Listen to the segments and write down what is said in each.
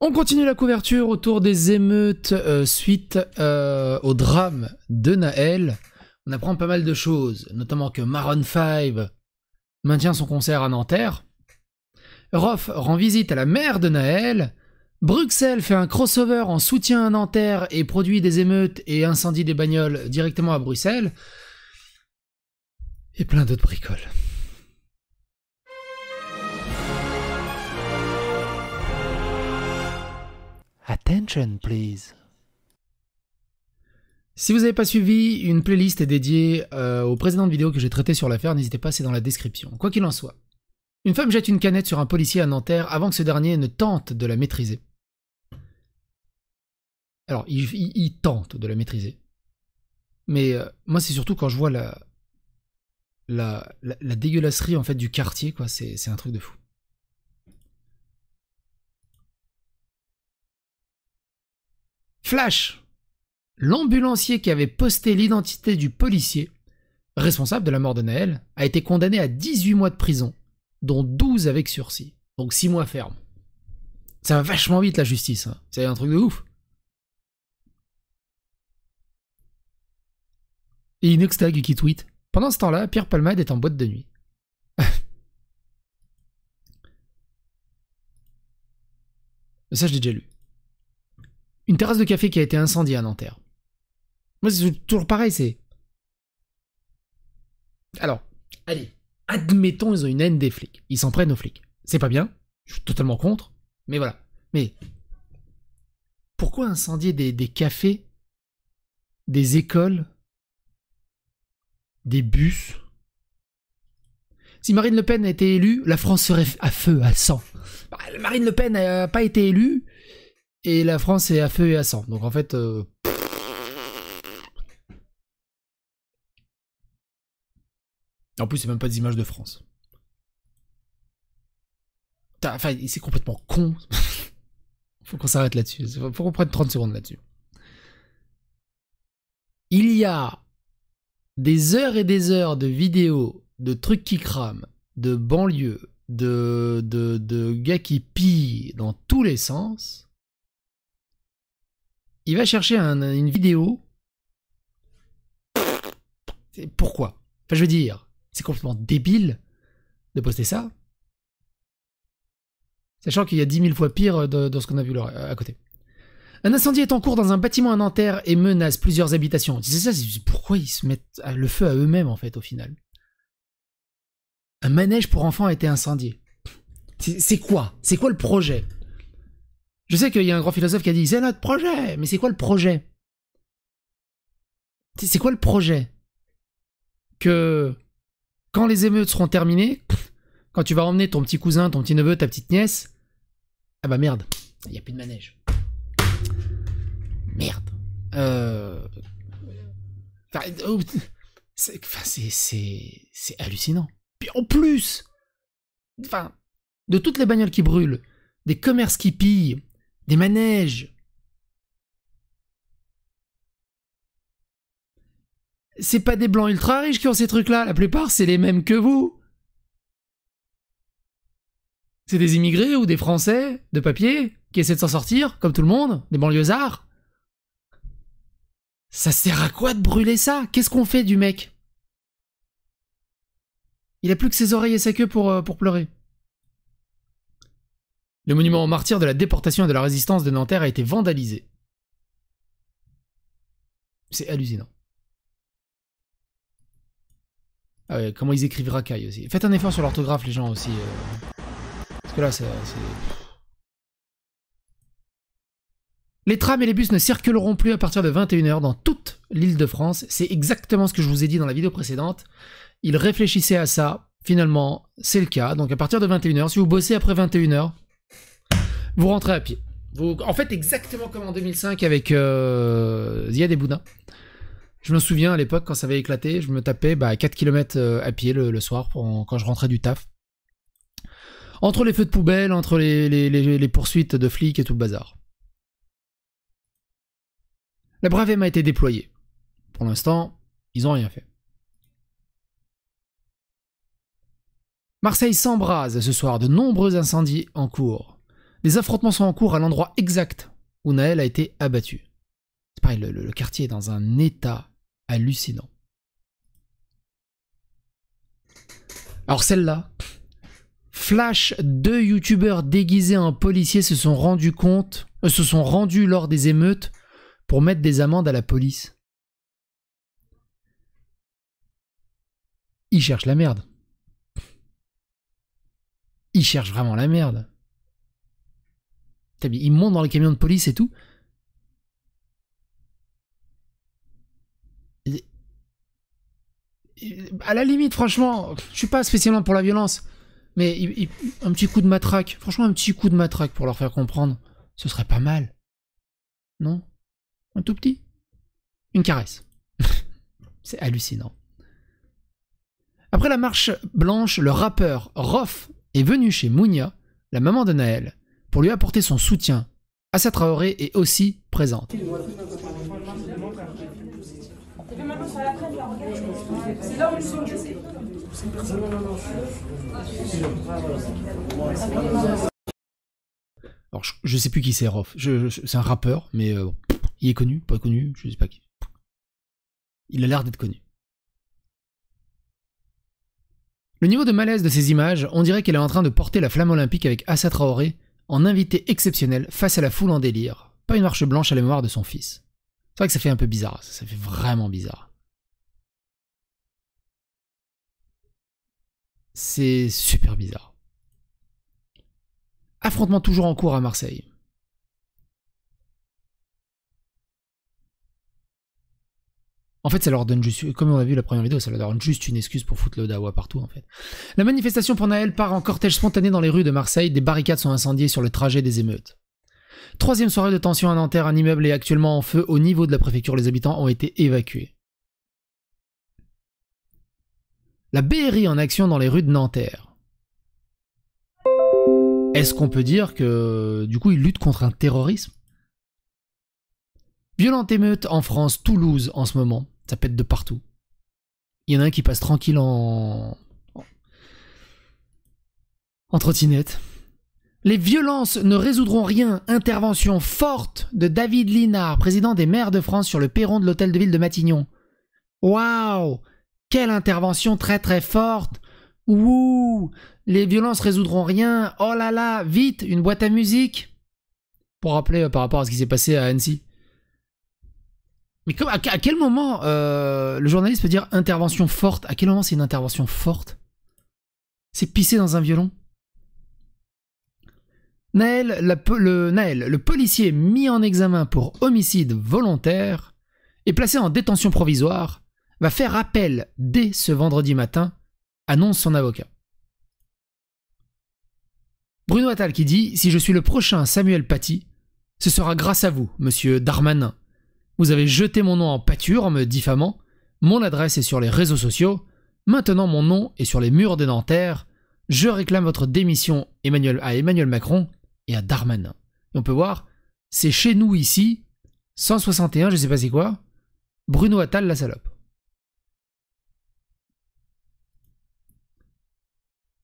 On continue la couverture autour des émeutes euh, suite euh, au drame de Naël. On apprend pas mal de choses, notamment que Maroon 5 maintient son concert à Nanterre. Roth rend visite à la mère de Naël. Bruxelles fait un crossover en soutien à Nanterre et produit des émeutes et incendie des bagnoles directement à Bruxelles. Et plein d'autres bricoles. Attention, please. Si vous n'avez pas suivi, une playlist est dédiée euh, au aux précédentes vidéos que j'ai traitées sur l'affaire, n'hésitez pas, c'est dans la description. Quoi qu'il en soit, une femme jette une canette sur un policier à Nanterre avant que ce dernier ne tente de la maîtriser. Alors, il, tente de la maîtriser. Mais euh, moi, c'est surtout quand je vois la, la, dégueulasserie en fait du quartier, quoi. C'est un truc de fou. Flash L'ambulancier qui avait posté l'identité du policier, responsable de la mort de Naël, a été condamné à 18 mois de prison, dont 12 avec sursis. Donc 6 mois ferme. Ça va vachement vite la justice, hein. c'est un truc de ouf. Et tag qui tweet Pendant ce temps-là, Pierre Palmade est en boîte de nuit. ça, je l'ai déjà lu. Une terrasse de café qui a été incendiée à Nanterre. Moi, c'est toujours pareil, c'est. Alors, allez, admettons, ils ont une haine des flics. Ils s'en prennent aux flics. C'est pas bien, je suis totalement contre, mais voilà. Mais. Pourquoi incendier des, cafés, des écoles, des bus si Marine Le Pen a été élue, la France serait à feu, à sang. Bah, Marine Le Pen n'a pas été élue, et la France est à feu et à sang. Donc en fait. Euh, en plus, c'est même pas des images de France. Enfin, c'est complètement con. Faut qu'on s'arrête là-dessus. Faut qu'on prenne 30 secondes là-dessus. Il y a des heures et des heures de vidéos, de trucs qui crament, de banlieues, de, de, de gars qui pillent dans tous les sens il va chercher une vidéo. Pourquoi Enfin, je veux dire, c'est complètement débile de poster ça. Sachant qu'il y a 10 000 fois pire dans ce qu'on a vu à côté. Un incendie est en cours dans un bâtiment à Nanterre et menace plusieurs habitations. C'est ça, c'est pourquoi ils se mettent le feu à eux-mêmes, en fait, au final. Un manège pour enfants a été incendié. C'est quoi C'est quoi le projet je sais qu'il y a un grand philosophe qui a dit c'est notre projet, mais c'est quoi le projet C'est quoi le projet Que quand les émeutes seront terminées, quand tu vas emmener ton petit cousin, ton petit neveu, ta petite nièce, ah bah merde, il n'y a plus de manège. Merde. Euh, oh, c'est hallucinant. Puis en plus, de toutes les bagnoles qui brûlent, des commerces qui pillent, des manèges. C'est pas des blancs ultra riches qui ont ces trucs-là, la plupart c'est les mêmes que vous. C'est des immigrés ou des Français de papier qui essaient de s'en sortir, comme tout le monde, des banlieusards. Ça sert à quoi de brûler ça Qu'est-ce qu'on fait du mec Il a plus que ses oreilles et sa queue pour, euh, pour pleurer. Le monument aux martyrs de la déportation et de la résistance de Nanterre a été vandalisé. C'est hallucinant. Ah comment ils écrivent racaille aussi. Faites un effort sur l'orthographe, les gens aussi. Euh. Parce que là, c'est. Les trams et les bus ne circuleront plus à partir de 21h dans toute l'île de France. C'est exactement ce que je vous ai dit dans la vidéo précédente. Ils réfléchissaient à ça. Finalement, c'est le cas. Donc à partir de 21h, si vous bossez après 21h, vous rentrez à pied. Vous, en fait, exactement comme en 2005 avec euh, Ziad et Boudin. Je me souviens à l'époque, quand ça avait éclaté, je me tapais bah, 4 km euh, à pied le, soir quand je rentrais du taf. Entre les feux de poubelle, entre les, poursuites de flics et tout le bazar. La bravée a été déployée. Pour l'instant, ils n'ont rien fait. Marseille s'embrase ce soir, de nombreux incendies en cours. Les affrontements sont en cours à l'endroit exact où Naël a été abattu. C'est pareil, le, quartier est dans un état hallucinant. Alors celle-là, flash, deux youtubeurs déguisés en policiers se sont rendus compte, euh, se sont rendus lors des émeutes pour mettre des amendes à la police. Ils cherchent la merde. Ils cherchent vraiment la merde. Ils montent monte dans les camions de police et tout. à la limite, franchement, je suis pas spécialement pour la violence, mais un petit coup de matraque, franchement, un petit coup de matraque pour leur faire comprendre, ce serait pas mal. Non Un tout petit Une caresse. C'est hallucinant. Après la marche blanche, le rappeur Rof est venu chez Mounia, la maman de Naël pour lui apporter son soutien. Assa Traoré est aussi présente. Alors, je, ne sais plus qui c'est, Rof. c'est un rappeur, mais euh, il est connu, pas connu, je sais pas qui. Il a l'air d'être connu. Le niveau de malaise de ces images, on dirait qu'elle est en train de porter la flamme olympique avec Assa Traoré, en invité exceptionnel face à la foule en délire, pas une marche blanche à la mémoire de son fils. C'est vrai que ça fait un peu bizarre, ça, ça fait vraiment bizarre. C'est super bizarre. Affrontement toujours en cours à Marseille. En fait, ça leur donne juste, comme on a vu la première vidéo, ça leur donne juste une excuse pour foutre dawa partout, en fait. La manifestation pour Naël part en cortège spontané dans les rues de Marseille, des barricades sont incendiées sur le trajet des émeutes. Troisième soirée de tension à Nanterre, un immeuble est actuellement en feu au niveau de la préfecture, les habitants ont été évacués. La BRI en action dans les rues de Nanterre. Est-ce qu'on peut dire que, du coup, ils luttent contre un terrorisme Violente émeute en France, Toulouse en ce moment. Ça pète de partout. Il y en a un qui passe tranquille en. en trottinette. Les violences ne résoudront rien. Intervention forte de David Linard, président des maires de France, sur le perron de l'hôtel de ville de Matignon. Waouh Quelle intervention très très forte Ouh Les violences résoudront rien. Oh là là Vite Une boîte à musique Pour rappeler euh, par rapport à ce qui s'est passé à Annecy. Mais à, quel moment euh, le journaliste peut dire intervention forte À quel moment c'est une intervention forte C'est pisser dans un violon Naël, le policier mis en examen pour homicide volontaire et placé en détention provisoire, va faire appel dès ce vendredi matin, annonce son avocat. Bruno Attal qui dit Si je suis le prochain Samuel Paty, ce sera grâce à vous, monsieur Darmanin, vous avez jeté mon nom en pâture en me diffamant. Mon adresse est sur les réseaux sociaux. Maintenant, mon nom est sur les murs des Nanterre. Je réclame votre démission Emmanuel, à Emmanuel Macron et à Darmanin. Et on peut voir, c'est chez nous ici, 161, je sais pas c'est quoi, Bruno Attal la salope.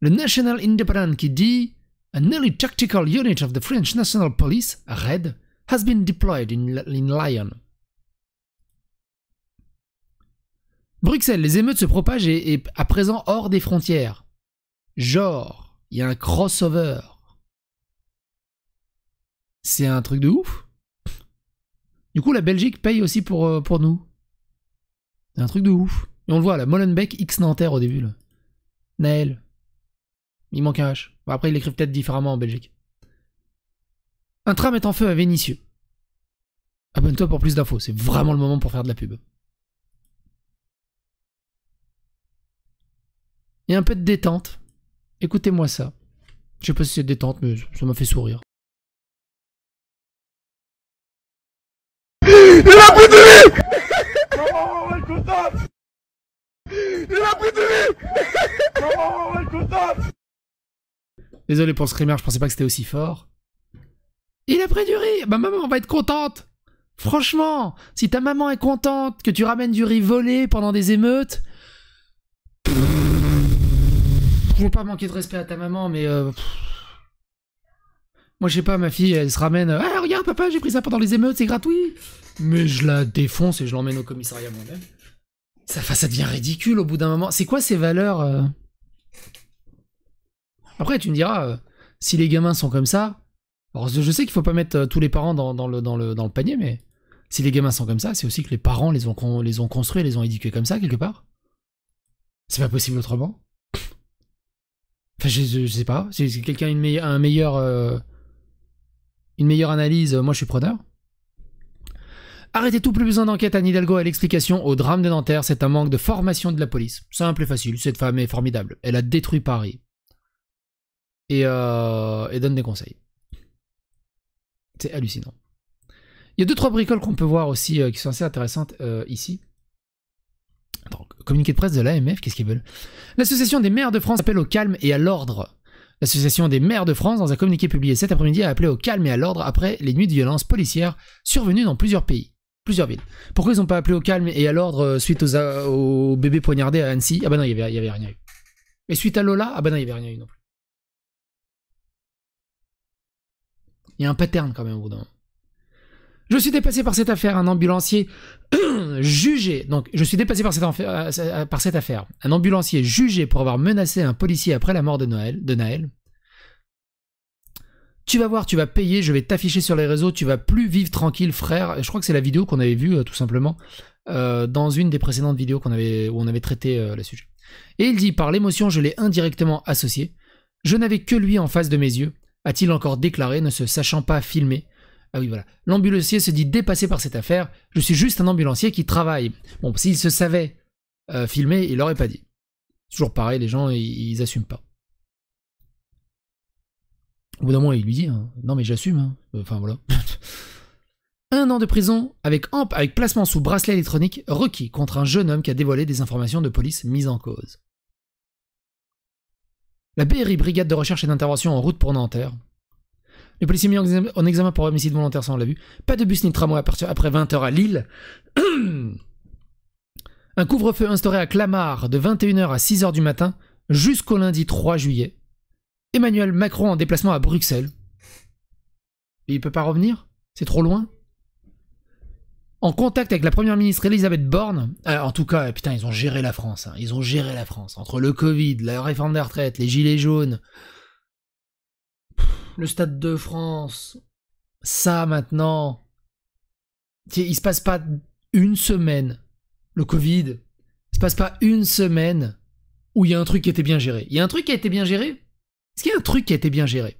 Le National Independent qui dit A nearly tactical unit of the French National Police, RED, has been deployed in Lyon. Bruxelles, les émeutes se propagent et, à présent hors des frontières. Genre, il y a un crossover. C'est un truc de ouf. Du coup, la Belgique paye aussi pour, euh, pour nous. C'est un truc de ouf. Et on le voit, la Molenbeek X Nanterre au début. Là. Naël. Il manque un H. après, il écrit peut-être différemment en Belgique. Un tram est en feu à Vénissieux. Abonne-toi pour plus d'infos, c'est vraiment le moment pour faire de la pub. et un peu de détente. Écoutez-moi ça. Je sais pas si c'est détente, mais ça m'a fait sourire. Il a pris de riz. Maman, on contente. Il a pris de riz. Maman, Désolé pour ce screamer, je pensais pas que c'était aussi fort. Il a pris du riz Ma maman va être contente Franchement, si ta maman est contente que tu ramènes du riz volé pendant des émeutes je veux pas manquer de respect à ta maman, mais. Euh, moi, je sais pas, ma fille, elle se ramène. Euh, ah, regarde, papa, j'ai pris ça pendant les émeutes, c'est gratuit. Mais je la défonce et je l'emmène au commissariat moi-même. Ça, devient ridicule au bout d'un moment. C'est quoi ces valeurs euh Après, tu me diras, si les gamins sont comme ça. je sais qu'il faut pas mettre tous les parents dans, le, panier, mais si les gamins sont comme ça, c'est aussi que les parents les ont, les ont construits, les ont éduqués comme ça, quelque part. C'est pas possible autrement. Enfin, je, sais pas. Si, quelqu'un a une, euh, une meilleure analyse, euh, moi je suis preneur. Arrêtez tout, plus besoin d'enquête. à Nidalgo à l'explication au drame de Nanterre. C'est un manque de formation de la police. Simple et facile. Cette femme est formidable. Elle a détruit Paris. Et, euh, donne des conseils. C'est hallucinant. Il y a deux, trois bricoles qu'on peut voir aussi qui sont assez intéressantes ici communiqué de presse de l'AMF, qu'est-ce qu'ils veulent L'association des maires de France appelle au calme et à l'ordre. L'association des maires de France, dans un communiqué publié cet après-midi, a appelé au calme et à l'ordre après les nuits de violences policières survenues dans plusieurs pays, plusieurs villes. Pourquoi ils n'ont pas appelé au calme et à l'ordre euh, suite aux, euh, bébés poignardés à Annecy Ah bah non, il n'y avait, avait rien eu. Et suite à Lola Ah bah non, il n'y avait rien eu non plus. Il y a un pattern quand même au bout d'un je suis dépassé par cette affaire, un ambulancier jugé. Donc, je suis dépassé par cette, euh, par cette, affaire. Un ambulancier jugé pour avoir menacé un policier après la mort de Noël. De Naël. Tu vas voir, tu vas payer, je vais t'afficher sur les réseaux, tu vas plus vivre tranquille, frère. Je crois que c'est la vidéo qu'on avait vue, euh, tout simplement, euh, dans une des précédentes vidéos qu'on avait, où on avait traité le sujet. Et il dit, par l'émotion, je l'ai indirectement associé. Je n'avais que lui en face de mes yeux, a-t-il encore déclaré, ne se sachant pas filmer ah oui, voilà. L'ambulancier se dit dépassé par cette affaire. Je suis juste un ambulancier qui travaille. Bon, s'il se savait euh, filmé, il l'aurait pas dit. Toujours pareil, les gens, ils, assument pas. Au bout d'un moment, il lui dit hein, Non, mais j'assume. Hein. Euh, enfin, voilà. un an de prison avec, avec placement sous bracelet électronique requis contre un jeune homme qui a dévoilé des informations de police mises en cause. La BRI Brigade de Recherche et d'Intervention en route pour Nanterre les policiers mis en examen pour homicide volontaire, ça on l'a vu. Pas de bus ni de tramway à après 20h à Lille. Un couvre-feu instauré à Clamart de 21h à 6h du matin jusqu'au lundi 3 juillet. Emmanuel Macron en déplacement à Bruxelles. Il il peut pas revenir C'est trop loin en contact avec la première ministre Elisabeth Borne. Ah, en tout cas, putain, ils ont géré la France. Hein. Ils ont géré la France. Entre le Covid, la réforme des retraites, les gilets jaunes, le Stade de France, ça maintenant, il se passe pas une semaine, le Covid, il se passe pas une semaine où il y a un truc qui était bien géré. Il y a un truc qui a été bien géré Est-ce qu'il y a un truc qui a été bien géré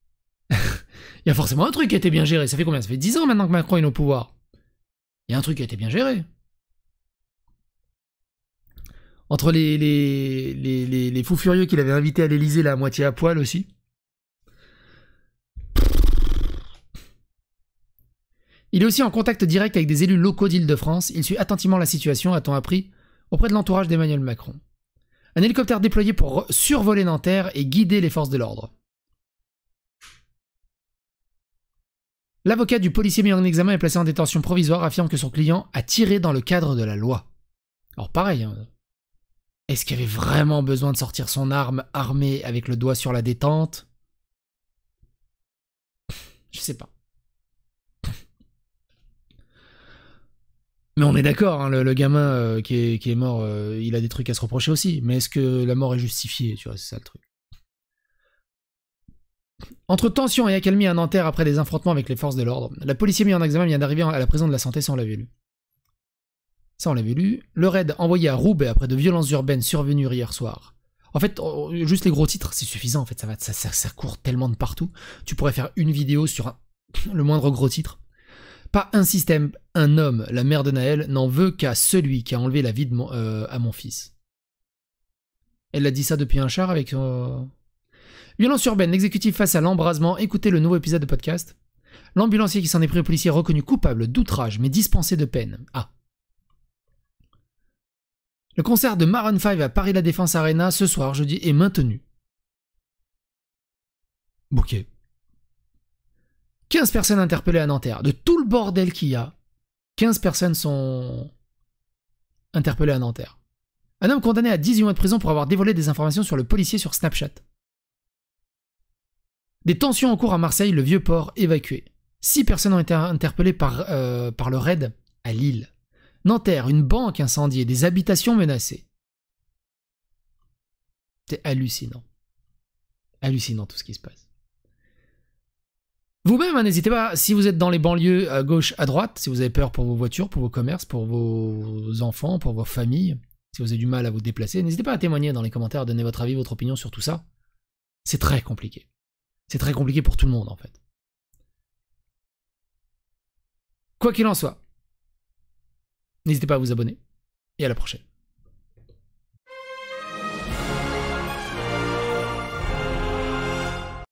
Il y a forcément un truc qui a été bien géré. Ça fait combien Ça fait 10 ans maintenant que Macron est au pouvoir. Il y a un truc qui a été bien géré. Entre les, les, les, les, fous furieux qu'il avait invités à l'Elysée, la moitié à poil aussi. Il est aussi en contact direct avec des élus locaux d'Île-de-France, il suit attentivement la situation, a-t-on appris, auprès de l'entourage d'Emmanuel Macron. Un hélicoptère déployé pour survoler Nanterre et guider les forces de l'ordre. L'avocat du policier mis en examen est placé en détention provisoire affirme que son client a tiré dans le cadre de la loi. Alors pareil, hein. est-ce qu'il avait vraiment besoin de sortir son arme armée avec le doigt sur la détente Je sais pas. Mais on est d'accord, hein, le, gamin euh, qui, est, mort, euh, il a des trucs à se reprocher aussi. Mais est-ce que la mort est justifiée Tu vois, c'est ça le truc. Entre tension et accalmie à Nanterre après des affrontements avec les forces de l'ordre, la policier mis en examen vient d'arriver à la prison de la santé sans l'avait lu. Ça, on l'avait lu. Le raid envoyé à Roubaix après de violences urbaines survenues hier soir. En fait, oh, juste les gros titres, c'est suffisant. En fait, ça, va, ça, court tellement de partout. Tu pourrais faire une vidéo sur le moindre gros titre. Pas un système, un homme, la mère de Naël, n'en veut qu'à celui qui a enlevé la vie de mon, euh, à mon fils. Elle a dit ça depuis un char avec... Violence urbaine, l'exécutif face à l'embrasement, écoutez le nouveau épisode de podcast. L'ambulancier qui s'en est pris au policier reconnu coupable d'outrage mais dispensé de peine. Ah. Le concert de Maroon 5 à Paris La Défense Arena ce soir jeudi est maintenu. Bouquet. 15 personnes interpellées à Nanterre. De tout le bordel qu'il y a, 15 personnes sont interpellées à Nanterre. Un homme condamné à 18 mois de prison pour avoir dévoilé des informations sur le policier sur Snapchat. Des tensions en cours à Marseille, le vieux port évacué. 6 personnes ont été interpellées par, euh, par le raid à Lille. Nanterre, une banque incendiée, des habitations menacées. C'est hallucinant. Hallucinant tout ce qui se passe. Vous-même, hein, n'hésitez pas, si vous êtes dans les banlieues à gauche, à droite, si vous avez peur pour vos voitures, pour vos commerces, pour vos enfants, pour vos familles, si vous avez du mal à vous déplacer, n'hésitez pas à témoigner dans les commentaires, donner votre avis, votre opinion sur tout ça. C'est très compliqué. C'est très compliqué pour tout le monde, en fait. Quoi qu'il en soit, n'hésitez pas à vous abonner et à la prochaine.